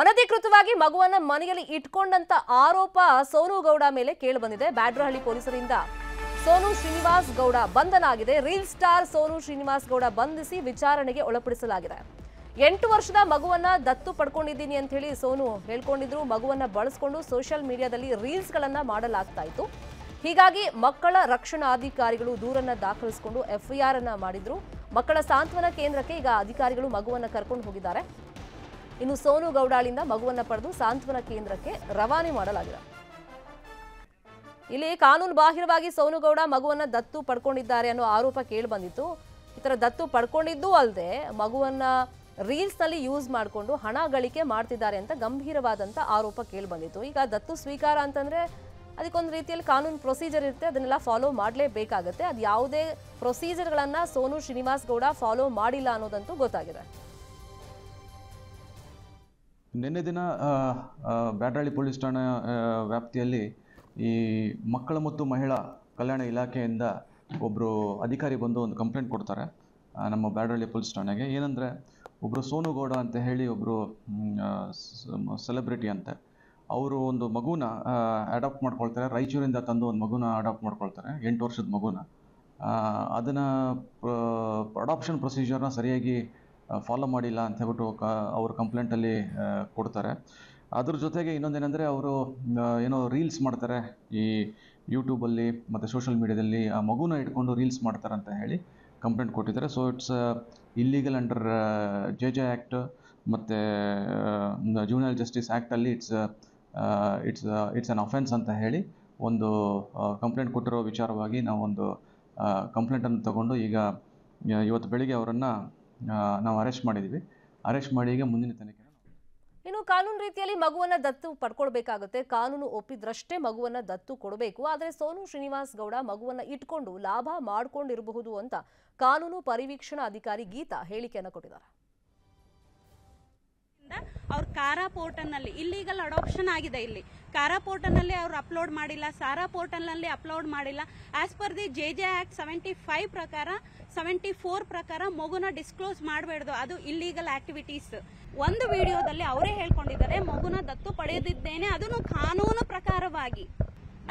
ಅನಧಿಕೃತವಾಗಿ ಮಗುವನ್ನ ಮನೆಯಲ್ಲಿ ಇಟ್ಕೊಂಡಂತ ಆರೋಪ ಸೋನು ಗೌಡ ಮೇಲೆ ಕೇಳಿಬಂದಿದೆ ಬಂದಿದೆ ಬ್ಯಾಡ್ರಹಳ್ಳಿ ಪೊಲೀಸರಿಂದ ಸೋನು ಶ್ರೀನಿವಾಸ್ ಗೌಡ ಬಂಧನಾಗಿದೆ ರೀಲ್ ಸ್ಟಾರ್ ಸೋನು ಶ್ರೀನಿವಾಸ್ ಗೌಡ ಬಂಧಿಸಿ ವಿಚಾರಣೆಗೆ ಒಳಪಡಿಸಲಾಗಿದೆ ಎಂಟು ವರ್ಷದ ಮಗುವನ್ನ ದತ್ತು ಪಡ್ಕೊಂಡಿದ್ದೀನಿ ಅಂತ ಹೇಳಿ ಸೋನು ಹೇಳ್ಕೊಂಡಿದ್ರು ಮಗುವನ್ನ ಬಳಸ್ಕೊಂಡು ಸೋಷಿಯಲ್ ಮೀಡಿಯಾದಲ್ಲಿ ರೀಲ್ಸ್ ಗಳನ್ನ ಮಾಡಲಾಗ್ತಾ ಇತ್ತು ಹೀಗಾಗಿ ಮಕ್ಕಳ ರಕ್ಷಣಾಧಿಕಾರಿಗಳು ದೂರನ್ನ ದಾಖಲಿಸಿಕೊಂಡು ಎಫ್ಐಆರ್ ಅನ್ನ ಮಾಡಿದ್ರು ಮಕ್ಕಳ ಸಾಂತ್ವನ ಕೇಂದ್ರಕ್ಕೆ ಈಗ ಅಧಿಕಾರಿಗಳು ಮಗುವನ್ನ ಕರ್ಕೊಂಡು ಹೋಗಿದ್ದಾರೆ ಇನ್ನು ಸೋನು ಗೌಡಾಳಿಂದ ಮಗುವನ್ನು ಪಡೆದು ಸಾಂತ್ವನ ಕೇಂದ್ರಕ್ಕೆ ರವಾನೆ ಮಾಡಲಾಗಿದೆ ಇಲ್ಲಿ ಕಾನೂನು ಬಾಹಿರವಾಗಿ ಸೋನುಗೌಡ ಮಗುವನ್ನ ದತ್ತು ಪಡ್ಕೊಂಡಿದ್ದಾರೆ ಅನ್ನೋ ಆರೋಪ ಕೇಳಿಬಂದಿತ್ತು ಈ ತರ ದತ್ತು ಪಡ್ಕೊಂಡಿದ್ದೂ ಅಲ್ಲದೆ ಮಗುವನ್ನ ರೀಲ್ಸ್ ನಲ್ಲಿ ಯೂಸ್ ಮಾಡಿಕೊಂಡು ಹಣ ಗಳಿಕೆ ಮಾಡ್ತಿದ್ದಾರೆ ಅಂತ ಗಂಭೀರವಾದಂತ ಆರೋಪ ಕೇಳಿಬಂದಿತ್ತು ಈಗ ದತ್ತು ಸ್ವೀಕಾರ ಅಂತಂದ್ರೆ ಅದಕ್ಕೊಂದು ರೀತಿಯಲ್ಲಿ ಕಾನೂನು ಪ್ರೊಸೀಜರ್ ಇರುತ್ತೆ ಅದನ್ನೆಲ್ಲ ಫಾಲೋ ಮಾಡಲೇಬೇಕಾಗತ್ತೆ ಅದು ಯಾವುದೇ ಪ್ರೊಸೀಜರ್ಗಳನ್ನು ಸೋನು ಶ್ರೀನಿವಾಸ್ ಗೌಡ ಫಾಲೋ ಮಾಡಿಲ್ಲ ಅನ್ನೋದಂತೂ ಗೊತ್ತಾಗಿದೆ ನಿನ್ನೆ ದಿನ ಬ್ಯಾಟಳ್ಳಿ ಪೊಲೀಸ್ ಠಾಣೆ ವ್ಯಾಪ್ತಿಯಲ್ಲಿ ಈ ಮಕ್ಕಳ ಮತ್ತು ಮಹಿಳಾ ಕಲ್ಯಾಣ ಇಲಾಖೆಯಿಂದ ಒಬ್ಬರು ಅಧಿಕಾರಿ ಬಂದು ಒಂದು ಕಂಪ್ಲೇಂಟ್ ಕೊಡ್ತಾರೆ ನಮ್ಮ ಬ್ಯಾಡಳ್ಳಿ ಪೊಲೀಸ್ ಠಾಣೆಗೆ ಏನಂದರೆ ಒಬ್ಬರು ಸೋನು ಗೌಡ ಅಂತ ಹೇಳಿ ಒಬ್ಬರು ಸೆಲೆಬ್ರಿಟಿ ಅಂತೆ ಅವರು ಒಂದು ಮಗುನ ಅಡಾಪ್ಟ್ ಮಾಡ್ಕೊಳ್ತಾರೆ ರಾಯಚೂರಿಂದ ತಂದು ಒಂದು ಮಗುನ ಅಡಾಪ್ಟ್ ಮಾಡ್ಕೊಳ್ತಾರೆ ಎಂಟು ವರ್ಷದ ಮಗುನ ಅದನ್ನು ಅಡಾಪ್ಷನ್ ಪ್ರೊಸೀಜರ್ನ ಸರಿಯಾಗಿ ಫಾಲೋ ಮಾಡಿಲ್ಲ ಅಂತ ಹೇಳ್ಬಿಟ್ಟು ಕ ಅವರು ಕಂಪ್ಲೇಂಟಲ್ಲಿ ಕೊಡ್ತಾರೆ ಅದ್ರ ಜೊತೆಗೆ ಇನ್ನೊಂದೇನೆಂದರೆ ಅವರು ಏನೋ ರೀಲ್ಸ್ ಮಾಡ್ತಾರೆ ಈ ಯೂಟ್ಯೂಬಲ್ಲಿ ಮತ್ತು ಸೋಷಿಯಲ್ ಮೀಡ್ಯಾದಲ್ಲಿ ಆ ಮಗುನ ಇಟ್ಕೊಂಡು ರೀಲ್ಸ್ ಮಾಡ್ತಾರೆ ಅಂತ ಹೇಳಿ ಕಂಪ್ಲೇಂಟ್ ಕೊಟ್ಟಿದ್ದಾರೆ so it's illegal under J J act ಮತ್ತು ಜೂನಿಯಲ್ ಜಸ್ಟಿಸ್ ಆ್ಯಕ್ಟಲ್ಲಿ it's it's it's an offence ಅಂತ ಹೇಳಿ ಒಂದು ಕಂಪ್ಲೇಂಟ್ ಕೊಟ್ಟಿರೋ ವಿಚಾರವಾಗಿ ನಾವೊಂದು ಕಂಪ್ಲೇಂಟನ್ನು ತಗೊಂಡು ಈಗ ಇವತ್ತು ಬೆಳಿಗ್ಗೆ ಅವರನ್ನು ನಾವು ಅರೆಸ್ಟ್ ಮಾಡಿದ್ದೀವಿ ಅರೆಸ್ಟ್ ಮಾಡಿ ಈಗ ಮುಂದಿನ ತನಿಖೆ ಇನ್ನು ಕಾನೂನು ರೀತಿಯಲ್ಲಿ ಮಗುವನ್ನ ದತ್ತು ಪಡ್ಕೊಳ್ಬೇಕಾಗುತ್ತೆ ಕಾನೂನು ಒಪ್ಪಿದ್ರಷ್ಟೇ ಮಗುವನ್ನ ದತ್ತು ಕೊಡಬೇಕು ಆದರೆ ಸೋನು ಶ್ರೀನಿವಾಸ್ ಗೌಡ ಮಗುವನ್ನ ಇಟ್ಕೊಂಡು ಲಾಭ ಮಾಡ್ಕೊಂಡಿರಬಹುದು ಅಂತ ಕಾನೂನು ಪರಿವೀಕ್ಷಣಾ ಅಧಿಕಾರಿ ಗೀತಾ ಹೇಳಿಕೆಯನ್ನು ಕೊಟ್ಟಿದ್ದಾರೆ ಅವ್ರ ಕಾರಾ ಪೋರ್ಟಲ್ನಲ್ಲಿ ಇಲ್ಲಿಗಲ್ ಅಡಾಪ್ಷನ್ ಆಗಿದೆ ಇಲ್ಲಿ ಕಾರಾ ಪೋರ್ಟಲ್ನಲ್ಲಿ ಅವ್ರು ಅಪ್ಲೋಡ್ ಮಾಡಿಲ್ಲ ಸಾರಾ ಪೋರ್ಟಲ್ನಲ್ಲಿ ಅಪ್ಲೋಡ್ ಮಾಡಿಲ್ಲ as per the J J act seventy five ಪ್ರಕಾರ ಸೆವೆಂಟಿ ಫೋರ್ ಪ್ರಕಾರ ಮಗುನ ಡಿಸ್ಕ್ಲೋಸ್ ಮಾಡಬೇಡ್ದು ಅದು ಇಲ್ಲೀಗಲ್ ಆಕ್ಟಿವಿಟೀಸ್ ಒಂದು ವಿಡಿಯೋದಲ್ಲಿ ಅವರೇ ಹೇಳ್ಕೊಂಡಿದ್ದಾರೆ ಮಗುನ ದತ್ತು ಪಡೆದಿದ್ದೇನೆ ಅದನ್ನು ಕಾನೂನು ಪ್ರಕಾರವಾಗಿ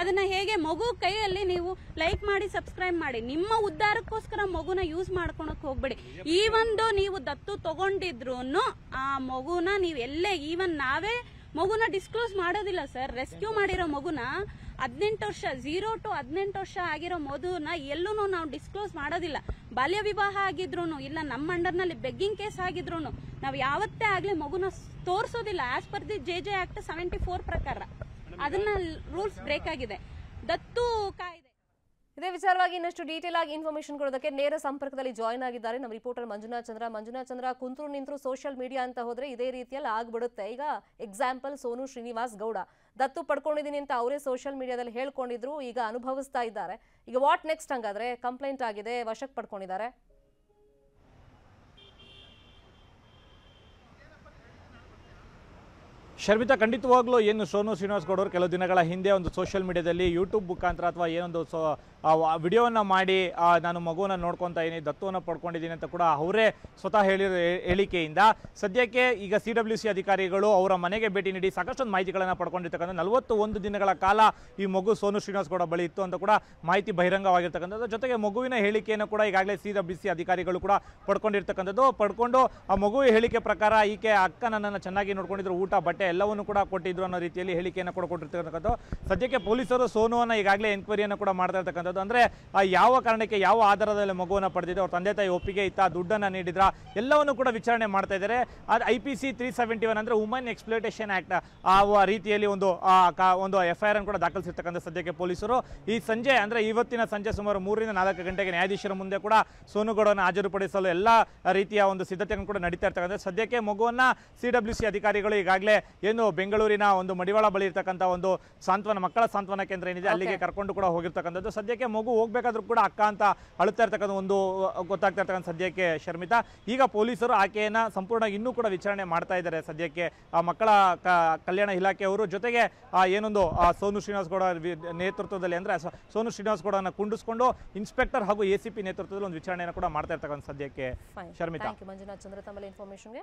ಅದನ್ನ ಹೇಗೆ ಮಗು ಕೈಯಲ್ಲಿ ನೀವು ಲೈಕ್ ಮಾಡಿ ಸಬ್ಸ್ಕ್ರೈಬ್ ಮಾಡಿ ನಿಮ್ಮ ಉದ್ದಾರಕ್ಕೋಸ್ಕರ ಮಗುನ ಯೂಸ್ ಮಾಡ್ಕೊಳಕ್ ಹೋಗ್ಬೇಡಿ ಈ ಒಂದು ನೀವು ದತ್ತು ತಗೊಂಡಿದ್ರು ಆ ಮಗುನ ನೀವು ಎಲ್ಲೇ ಈವನ್ ನಾವೇ ಮಗುನ ಡಿಸ್ಕ್ಲೋಸ್ ಮಾಡೋದಿಲ್ಲ ಸರ್ ರೆಸ್ಕ್ಯೂ ಮಾಡಿರೋ ಮಗುನ ಹದಿನೆಂಟು ವರ್ಷ ಝೀರೋ ಟು ಹದಿನೆಂಟು ವರ್ಷ ಆಗಿರೋ ಮಗುನ ಎಲ್ಲೂ ನಾವು ಡಿಸ್ಕ್ಲೋಸ್ ಮಾಡೋದಿಲ್ಲ ಬಾಲ್ಯ ವಿವಾಹ ಆಗಿದ್ರು ಇಲ್ಲ ನಮ್ಮ ಅಂಡರ್ನಲ್ಲಿ ಬೆಗ್ಗಿಂಗ್ ಕೇಸ್ ಆಗಿದ್ರು ನಾವು ಯಾವತ್ತೇ ಆಗ್ಲಿ ಮಗುನ ತೋರಿಸೋದಿಲ್ಲ as per the J J act seventy four ಪ್ರಕಾರ ಅದನ್ನ ರೂಲ್ಸ್ ಬ್ರೇಕ್ ಆಗಿದೆ ದತ್ತು ಕಾಯ್ದೆ ಇದೇ ವಿಚಾರವಾಗಿ ಇನ್ನಷ್ಟು ಡೀಟೇಲ್ ಆಗಿ ಇನ್ಫಾರ್ಮೇಶನ್ ಕೊಡೋದಕ್ಕೆ ನೇರ ಸಂಪರ್ಕದಲ್ಲಿ ಜಾಯ್ನ್ ಆಗಿದ್ದಾರೆ ನಮ್ಮ ರಿಪೋರ್ಟರ್ ಮಂಜುನಾಥ್ ಚಂದ್ರ ಮಂಜುನಾಥ್ ಚಂದ್ರ ಕುಂತರು ನಿಂತರು ಸೋಷಿಯಲ್ ಮೀಡಿಯಾ ಅಂತ ಹೋದ್ರೆ ಇದೇ ರೀತಿಯಲ್ಲಿ ಆಗ್ಬಿಡುತ್ತೆ ಈಗ ಎಕ್ಸಾಂಪಲ್ ಸೋನು ಶ್ರೀನಿವಾಸ್ ಗೌಡ ದತ್ತು ಪಡ್ಕೊಂಡಿದ್ದೀನಿ ಅಂತ ಅವರೇ ಸೋಷಿಯಲ್ ಮೀಡಿಯಾದಲ್ಲಿ ಹೇಳ್ಕೊಂಡಿದ್ರು ಈಗ ಅನುಭವಿಸ್ತಾ ಇದ್ದಾರೆ ಈಗ ವಾಟ್ ನೆಕ್ಸ್ಟ್ ಹಂಗಾದ್ರೆ ಕಂಪ್ಲೇಂಟ್ ಆಗಿದೆ ವಶಕ್ಕೆ ಪಡ್ಕೊಂಡಿದ್ದಾರೆ ಶರ್ಮಿತಾ ಖಂಡಿತವಾಗ್ಲೂ ಏನು ಸೋನು ಶ್ರೀನಿವಾಸ್ ಗೌಡರು ಕೆಲವು ದಿನಗಳ ಹಿಂದೆ ಒಂದು ಸೋಷಿಯಲ್ ಮೀಡಿಯಾದಲ್ಲಿ ಯೂಟ್ಯೂಬ್ ಮುಖಾಂತರ ಅಥವಾ ಏನೊಂದು ಸೊ ವಿಡಿಯೋವನ್ನು ಮಾಡಿ ನಾನು ಮಗುವನ್ನು ನೋಡ್ಕೊತಾ ಇದ್ದೀನಿ ದತ್ತವನ್ನು ಪಡ್ಕೊಂಡಿದ್ದೀನಿ ಅಂತ ಕೂಡ ಅವರೇ ಸ್ವತಃ ಹೇಳಿರೋ ಹೇಳಿಕೆಯಿಂದ ಸದ್ಯಕ್ಕೆ ಈಗ ಸಿ ಡಬ್ಲ್ಯೂ ಸಿ ಅಧಿಕಾರಿಗಳು ಅವರ ಮನೆಗೆ ಭೇಟಿ ನೀಡಿ ಸಾಕಷ್ಟೊಂದು ಮಾಹಿತಿಗಳನ್ನು ಪಡ್ಕೊಂಡಿರ್ತಕ್ಕಂಥ ನಲವತ್ತು ಒಂದು ದಿನಗಳ ಕಾಲ ಈ ಮಗು ಸೋನು ಶ್ರೀನಿವಾಸ್ ಗೌಡ ಬಳಿ ಇತ್ತು ಅಂತ ಕೂಡ ಮಾಹಿತಿ ಬಹಿರಂಗವಾಗಿರ್ತಕ್ಕಂಥದ್ದು ಜೊತೆಗೆ ಮಗುವಿನ ಹೇಳಿಕೆಯನ್ನು ಕೂಡ ಈಗಾಗಲೇ ಸಿ ಡಬ್ಲ್ಯೂ ಸಿ ಅಧಿಕಾರಿಗಳು ಕೂಡ ಪಡ್ಕೊಂಡಿರ್ತಕ್ಕಂಥದ್ದು ಪಡ್ಕೊಂಡು ಆ ಮಗುವಿನ ಹೇಳಿಕೆ ಪ್ರಕಾರ ಈಕೆ ಅಕ್ಕ ನನ್ನನ್ನು ಚೆನ್ನಾಗಿ ನೋಡ್ಕೊಂಡಿದ್ರು ಊಟ ಬಟ್ಟೆ ಎಲ್ಲವನ್ನು ಕೂಡ ಕೊಟ್ಟಿದ್ರು ಅನ್ನೋ ರೀತಿಯಲ್ಲಿ ಹೇಳಿಕೆಯನ್ನು ಕೂಡ ಕೊಟ್ಟಿರ್ತಕ್ಕಂಥದ್ದು ಸದ್ಯಕ್ಕೆ ಪೊಲೀಸರು ಸೋನುವನ್ನು ಈಗಾಗಲೇ ಎನ್ಕ್ವೈರಿಯನ್ನು ಕೂಡ ಮಾಡ್ತಾ ಇರ್ತಕ್ಕಂಥದ್ದು ಅಂದರೆ ಯಾವ ಕಾರಣಕ್ಕೆ ಯಾವ ಆಧಾರದಲ್ಲಿ ಮಗುವನ್ನು ಪಡೆದಿದ್ರು ಅವ್ರ ತಂದೆ ತಾಯಿ ಒಪ್ಪಿಗೆ ಇತ್ತ ದುಡ್ಡನ್ನು ನೀಡಿದ್ರ ಎಲ್ಲವನ್ನು ಕೂಡ ವಿಚಾರಣೆ ಮಾಡ್ತಾ ಇದ್ದಾರೆ ಆದರೆ I P C three seventy one ಅಂದರೆ ವುಮನ್ ಎಕ್ಸ್ಪ್ಲೋಟೇಷನ್ ಆ್ಯಕ್ಟ್ ಆ ರೀತಿಯಲ್ಲಿ ಒಂದು ಒಂದು ಎಫ್ ಐ ಆರ್ ಅನ್ನು ಕೂಡ ದಾಖಲಿಸಿರ್ತಕ್ಕಂಥ ಸದ್ಯಕ್ಕೆ ಪೊಲೀಸರು ಈ ಸಂಜೆ ಅಂದರೆ ಇವತ್ತಿನ ಸಂಜೆ ಸುಮಾರು ಮೂರರಿಂದ ನಾಲ್ಕು ಗಂಟೆಗೆ ನ್ಯಾಯಾಧೀಶರ ಮುಂದೆ ಕೂಡ ಸೋನುಗೌಡವನ್ನು ಹಾಜರುಪಡಿಸಲು ಎಲ್ಲ ರೀತಿಯ ಒಂದು ಸಿದ್ಧತೆಯನ್ನು ಕೂಡ ನಡೀತಾ ಇರ್ತಕ್ಕಂಥ ಸದ್ಯಕ್ಕೆ ಮಗುವನ್ನು ಸಿ ಸಿ ಅಧಿಕಾರಿಗಳು ಈಗಾಗಲೇ ಏನು ಬೆಂಗಳೂರಿನ ಒಂದು ಮಡಿವಾಳ ಬಳಿ ಇರ್ತಕ್ಕಂಥ ಒಂದು ಸಾಂತ್ವನ ಮಕ್ಕಳ ಸಾಂತ್ವನ ಕೇಂದ್ರ ಏನಿದೆ ಅಲ್ಲಿಗೆ ಕರ್ಕೊಂಡು ಕೂಡ ಹೋಗಿರ್ತಕ್ಕಂಥದ್ದು ಸದ್ಯಕ್ಕೆ ಮಗು ಹೋಗ್ಬೇಕಾದ್ರೂ ಕೂಡ ಅಕ್ಕ ಅಂತ ಅಳುತ್ತಾ ಇರ್ತಕ್ಕಂಥ ಒಂದು ಗೊತ್ತಾಗ್ತಾ ಇರ್ತಕ್ಕಂಥ ಸದ್ಯಕ್ಕೆ ಶರ್ಮಿತಾ ಈಗ ಪೊಲೀಸರು ಆಕೆಯನ್ನ ಸಂಪೂರ್ಣ ಇನ್ನೂ ಕೂಡ ವಿಚಾರಣೆ ಮಾಡ್ತಾ ಇದ್ದಾರೆ ಸದ್ಯಕ್ಕೆ ಆ ಮಕ್ಕಳ ಕಲ್ಯಾಣ ಇಲಾಖೆಯವರು ಜೊತೆಗೆ ಏನೊಂದು ಸೋನು ಶ್ರೀನಿವಾಸ್ ಗೌಡ ನೇತೃತ್ವದಲ್ಲಿ ಅಂದ್ರೆ ಸೋನು ಶ್ರೀನಿವಾಸ್ ಗೌಡನ ಕುಂಡಿಸ್ಕೊಂಡು ಇನ್ಸ್ಪೆಕ್ಟರ್ ಹಾಗೂ ಎಸಿಪಿ ನೇತೃತ್ವದಲ್ಲಿ ಒಂದು ವಿಚಾರಣೆಯನ್ನು ಕೂಡ ಮಾಡ್ತಾ ಇರ್ತಕ್ಕಂಥ ಸದ್ಯಕ್ಕೆ ಶರ್ಮಿತಾ ಮಂಜುನಾಥ್ ಚಂದ್ರ ತಮ್ಮಲ್ಲಿ ಇನ್ಫಾರ್ಮೇಶನ್ಗೆ